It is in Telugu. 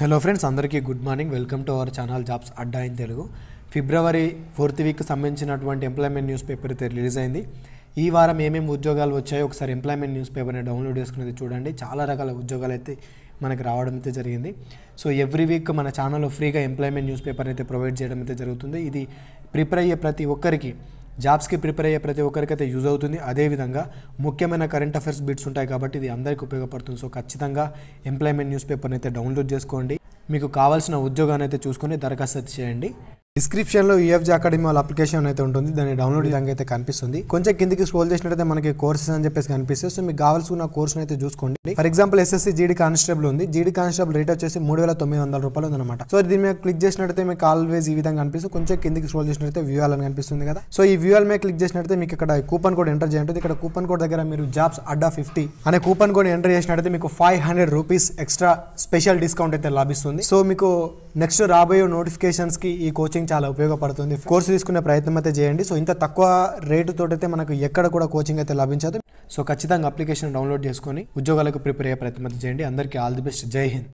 హలో ఫ్రెండ్స్ అందరికీ good morning welcome to our channel jobs Adda in Telugu February fourth week సంబంధించినటువంటి ఎంప్లాయ్మెంట్ న్యూస్ పేపర్ అయితే రిలీజ్ అయింది ఈ వారం ఏమేమి ఉద్యోగాలు వచ్చాయో ఒకసారి ఎంప్లాయ్మెంట్ న్యూస్ పేపర్ని డౌన్లోడ్ చేసుకునేది చూడండి చాలా రకాల ఉద్యోగాలు అయితే మనకు రావడం అయితే జరిగింది సో ఎవ్రీ వీక్ మన ఛానల్లో ఫ్రీగా ఎంప్లాయ్మెంట్ న్యూస్ పేపర్ అయితే ప్రొవైడ్ చేయడం అయితే జరుగుతుంది ఇది ప్రిపేర్ అయ్యే ప్రతి ఒక్కరికి జాబ్స్కి ప్రిపేర్ అయ్యే ప్రతి ఒక్కరికైతే యూజ్ అవుతుంది అదేవిధంగా ముఖ్యమైన కరెంట్ అఫైర్స్ బిట్స్ ఉంటాయి కాబట్టి ఇది అందరికీ ఉపయోగపడుతుంది సో ఖచ్చితంగా ఎంప్లాయ్మెంట్ న్యూస్ పేపర్ని అయితే డౌన్లోడ్ చేసుకోండి మీకు కావాల్సిన ఉద్యోగాన్ని అయితే చూసుకొని దరఖాస్తు చేయండి డిస్క్రిప్షన్ లో యూఎఫ్జీ e అకాడమీ వాళ్ళ అప్లికేషన్ అయితే ఉంటుంది దాన్ని డౌన్లోడ్ hmm. చేయడానికి అయితే కనిపిస్తుంది కొంచెం కిందికి స్క్రోల్ చేసినట్టయితే మనకి కోర్సెస్ అని చెప్పేసి కనిపిస్తుంది సో మీకు కావాల్సిన కోర్సును అయితే చూసుకోండి for example SSC GD constable ఉంది జీడీ కానిస్టేబుల్ రేట్ వచ్చేసి మూడు వేల తొమ్మిది వందల రూపాయలు ఉందన్నమాట సో దీని మీద క్లిక్ చేసినట్టయితే మీకు ఆల్వేజ్ ఈ విధంగా కనిపిస్తుంది కొంచెం కిందికి స్క్రోల్ చేసినట్టయితే వ్యూఆల్ అని కనిపిస్తుంది కదా సో ఈ వ్యూఆల్ మీద క్లిక్ చేసినట్టయితే మీకు ఇక్కడ కూపన్ కోడ్ ఎంటర్ చేయండి ఇక్కడ కూపన్ కోడ్ దగ్గర మీరు జాబ్స్ అడ్డా ఫిఫ్టీ అనే కూపన్ కోడ్ ఎంటర్ చేసినట్టయితే మీకు five hundred rupees extra special discount అయితే లభిస్తుంది సో మీకు నెక్స్ట్ రాబోయే కి ఈ కోచింగ్ కోచింగ్ చాలా ఉపయోగపడుతుంది కోర్సు తీసుకునే ప్రయత్నం అయితే చేయండి సో ఇంత తక్కువ రేటుతో అయితే మనకు ఎక్కడ కూడా కోచింగ్ అయితే లభించదు సో ఖచ్చితంగా అప్లికేషన్ డౌన్లోడ్ చేసుకొని ఉద్యోగాలకు ప్రిపేర్ అయ్యే ప్రయత్నం చేయండి అందరికీ ఆల్ ది బెస్ట్ జై హింద్